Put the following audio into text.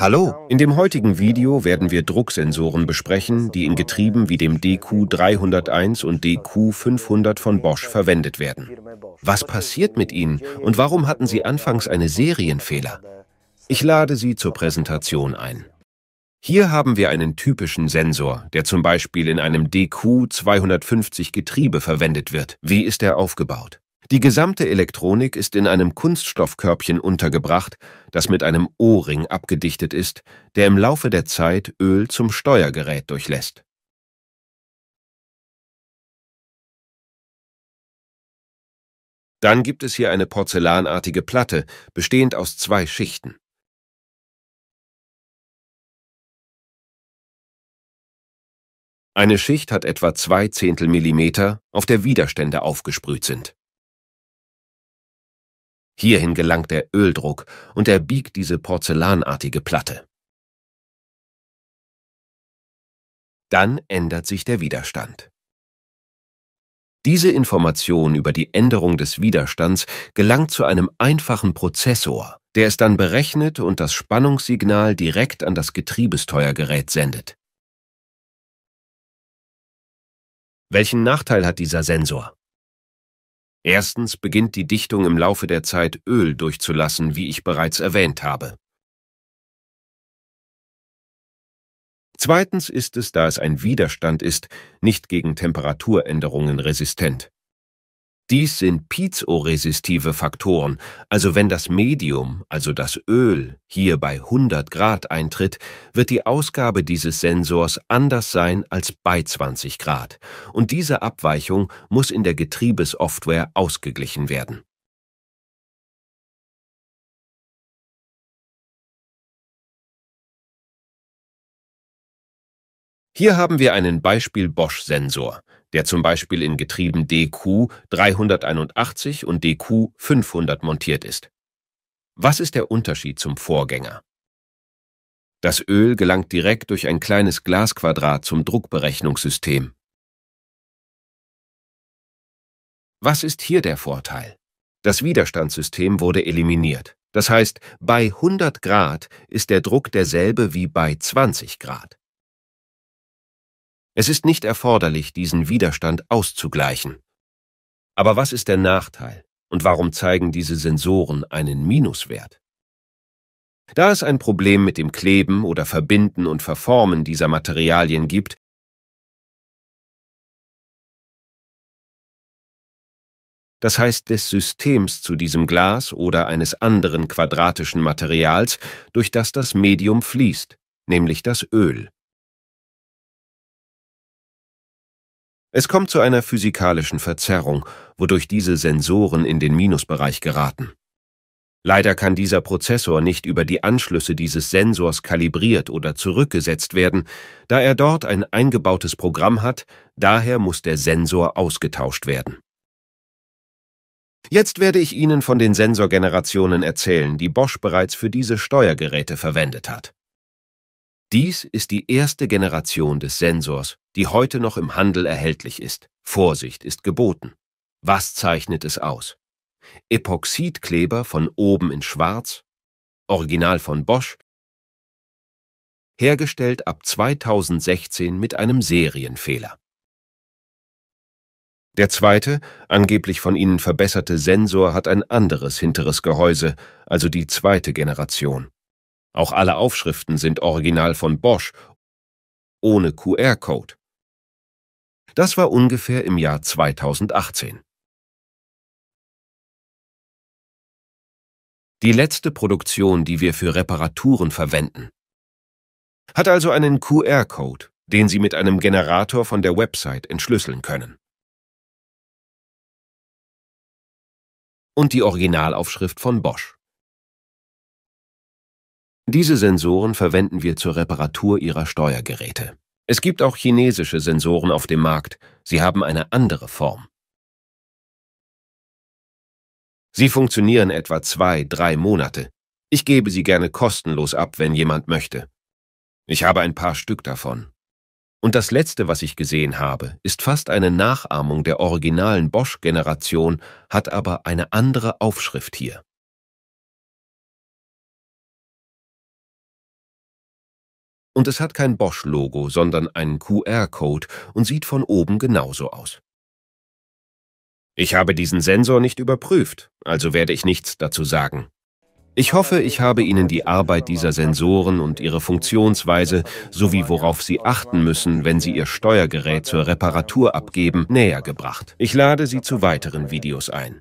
Hallo! In dem heutigen Video werden wir Drucksensoren besprechen, die in Getrieben wie dem DQ301 und DQ500 von Bosch verwendet werden. Was passiert mit ihnen und warum hatten sie anfangs eine Serienfehler? Ich lade Sie zur Präsentation ein. Hier haben wir einen typischen Sensor, der zum Beispiel in einem DQ250 Getriebe verwendet wird. Wie ist er aufgebaut? Die gesamte Elektronik ist in einem Kunststoffkörbchen untergebracht, das mit einem O-Ring abgedichtet ist, der im Laufe der Zeit Öl zum Steuergerät durchlässt. Dann gibt es hier eine porzellanartige Platte, bestehend aus zwei Schichten. Eine Schicht hat etwa zwei Zehntel Millimeter, auf der Widerstände aufgesprüht sind. Hierhin gelangt der Öldruck und er biegt diese porzellanartige Platte. Dann ändert sich der Widerstand. Diese Information über die Änderung des Widerstands gelangt zu einem einfachen Prozessor, der es dann berechnet und das Spannungssignal direkt an das Getriebesteuergerät sendet. Welchen Nachteil hat dieser Sensor? Erstens beginnt die Dichtung im Laufe der Zeit Öl durchzulassen, wie ich bereits erwähnt habe. Zweitens ist es, da es ein Widerstand ist, nicht gegen Temperaturänderungen resistent. Dies sind piezoresistive Faktoren, also wenn das Medium, also das Öl, hier bei 100 Grad eintritt, wird die Ausgabe dieses Sensors anders sein als bei 20 Grad und diese Abweichung muss in der Getriebesoftware ausgeglichen werden. Hier haben wir einen Beispiel Bosch-Sensor, der zum Beispiel in Getrieben DQ 381 und DQ 500 montiert ist. Was ist der Unterschied zum Vorgänger? Das Öl gelangt direkt durch ein kleines Glasquadrat zum Druckberechnungssystem. Was ist hier der Vorteil? Das Widerstandssystem wurde eliminiert. Das heißt, bei 100 Grad ist der Druck derselbe wie bei 20 Grad. Es ist nicht erforderlich, diesen Widerstand auszugleichen. Aber was ist der Nachteil und warum zeigen diese Sensoren einen Minuswert? Da es ein Problem mit dem Kleben oder Verbinden und Verformen dieser Materialien gibt, das heißt des Systems zu diesem Glas oder eines anderen quadratischen Materials, durch das das Medium fließt, nämlich das Öl. Es kommt zu einer physikalischen Verzerrung, wodurch diese Sensoren in den Minusbereich geraten. Leider kann dieser Prozessor nicht über die Anschlüsse dieses Sensors kalibriert oder zurückgesetzt werden, da er dort ein eingebautes Programm hat, daher muss der Sensor ausgetauscht werden. Jetzt werde ich Ihnen von den Sensorgenerationen erzählen, die Bosch bereits für diese Steuergeräte verwendet hat. Dies ist die erste Generation des Sensors, die heute noch im Handel erhältlich ist. Vorsicht ist geboten. Was zeichnet es aus? Epoxidkleber von oben in schwarz, Original von Bosch, hergestellt ab 2016 mit einem Serienfehler. Der zweite, angeblich von ihnen verbesserte Sensor hat ein anderes hinteres Gehäuse, also die zweite Generation. Auch alle Aufschriften sind original von Bosch, ohne QR-Code. Das war ungefähr im Jahr 2018. Die letzte Produktion, die wir für Reparaturen verwenden, hat also einen QR-Code, den Sie mit einem Generator von der Website entschlüsseln können. Und die Originalaufschrift von Bosch. Diese Sensoren verwenden wir zur Reparatur ihrer Steuergeräte. Es gibt auch chinesische Sensoren auf dem Markt, sie haben eine andere Form. Sie funktionieren etwa zwei, drei Monate. Ich gebe sie gerne kostenlos ab, wenn jemand möchte. Ich habe ein paar Stück davon. Und das letzte, was ich gesehen habe, ist fast eine Nachahmung der originalen Bosch-Generation, hat aber eine andere Aufschrift hier. Und es hat kein Bosch-Logo, sondern einen QR-Code und sieht von oben genauso aus. Ich habe diesen Sensor nicht überprüft, also werde ich nichts dazu sagen. Ich hoffe, ich habe Ihnen die Arbeit dieser Sensoren und ihre Funktionsweise sowie worauf Sie achten müssen, wenn Sie Ihr Steuergerät zur Reparatur abgeben, näher gebracht. Ich lade Sie zu weiteren Videos ein.